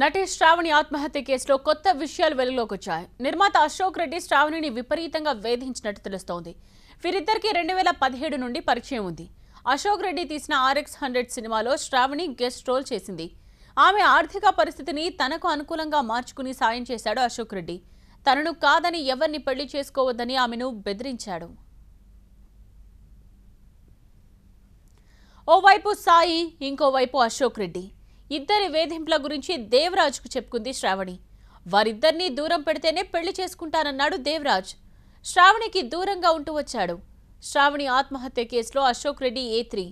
నటి శ్రావణి ఆత్మహత్య కేసులో కొత్త విషయాలు వెలుగులోకి వచ్చాయి నిర్మాత అశోక్ రెడ్డి శ్రావణిని విపరీతంగా వేధించినట్టు తెలుస్తోంది వీరిద్దరికీ రెండు వేల పదిహేడు నుండి పరిచయం ఉంది అశోక్ రెడ్డి తీసిన ఆర్ఎక్స్ హండ్రెడ్ సినిమాలో శ్రావణి గెస్ట్ రోల్ చేసింది ఆమె ఆర్థిక పరిస్థితిని తనకు అనుకూలంగా మార్చుకుని సాయం చేశాడు అశోక్ రెడ్డి తనను కాదని ఎవరిని పెళ్లి చేసుకోవద్దని ఆమెను బెదిరించాడు ఓవైపు సాయి ఇంకోవైపు అశోక్ రెడ్డి ఇద్దరి వేధింపుల గురించి దేవరాజ్కు చెప్పుకుంది శ్రావణి వారిద్దరినీ దూరం పెడితేనే పెళ్లి చేసుకుంటానన్నాడు దేవరాజ్ శ్రావణికి దూరంగా ఉంటూ వచ్చాడు శ్రావణి ఆత్మహత్య కేసులో అశోక్ రెడ్డి ఏ త్రీ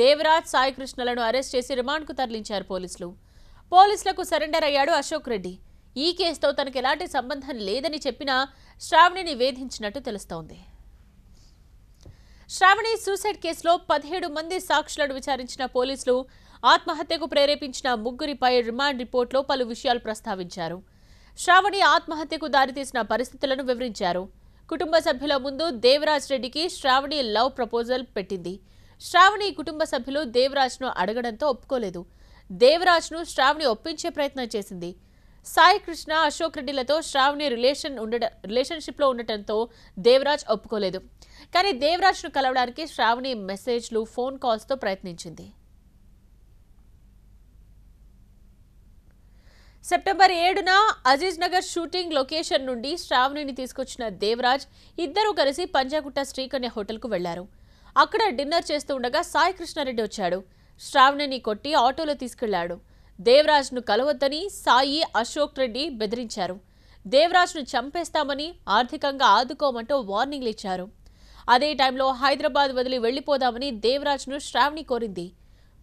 దేవరాజ్ సాయికృష్ణలను అరెస్ట్ చేసి రిమాండ్కు తరలించారు పోలీసులు పోలీసులకు సరెండర్ అయ్యాడు అశోక్ రెడ్డి ఈ కేసుతో తనకు ఎలాంటి సంబంధం లేదని చెప్పినా శ్రావణిని వేధించినట్టు తెలుస్తోంది శ్రావణి సూసైడ్ కేసులో పదిహేడు మంది సాక్షులను విచారించిన పోలీసులు ఆత్మహత్యకు ప్రేరేపించిన ముగ్గురిపై రిమాండ్ రిపోర్టులో పలు విషయాలు ప్రస్తావించారు శ్రావణి ఆత్మహత్యకు దారితీసిన పరిస్థితులను వివరించారు కుటుంబ సభ్యుల ముందు దేవరాజ్ రెడ్డికి శ్రావణి లవ్ ప్రపోజల్ పెట్టింది శ్రావణి కుటుంబ సభ్యులు దేవరాజ్ను అడగడంతో ఒప్పుకోలేదు దేవరాజ్ను శ్రావణి ఒప్పించే ప్రయత్నం చేసింది సాయి కృష్ణ అశోక్ రెడ్డిలతో శ్రావణి రిలేషన్ ఉండట రిలేషన్షిప్లో ఉండటంతో దేవరాజ్ ఒప్పుకోలేదు కానీ దేవరాజ్ను కలవడానికి శ్రావణి మెసేజ్లు ఫోన్ కాల్స్తో ప్రయత్నించింది సెప్టెంబర్ ఏడున అజీజ్ నగర్ షూటింగ్ లొకేషన్ నుండి శ్రావణిని తీసుకొచ్చిన దేవరాజ్ ఇద్దరూ కలిసి పంజాగుట్ట శ్రీకన్య హోటల్కు వెళ్లారు అక్కడ డిన్నర్ చేస్తూ ఉండగా సాయి కృష్ణారెడ్డి వచ్చాడు శ్రావణిని కొట్టి ఆటోలో తీసుకెళ్లాడు దేవరాజ్ను కలవద్దని సాయి అశోక్ రెడ్డి బెదిరించారు దేవరాజ్ను చంపేస్తామని ఆర్థికంగా ఆదుకోమంటూ వార్నింగ్లు ఇచ్చారు అదే టైంలో హైదరాబాద్ వదిలి వెళ్లిపోదామని దేవరాజ్ను శ్రావణి కోరింది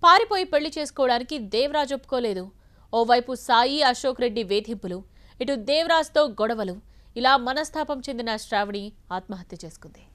పారిపోయి పెళ్లి చేసుకోవడానికి దేవరాజ్ ఒప్పుకోలేదు ఓవైపు సాయి అశోక్ రెడ్డి వేధింపులు ఇటు దేవరాజ్తో గొడవలు ఇలా మనస్తాపం చెందిన శ్రావణి ఆత్మహత్య చేసుకుంది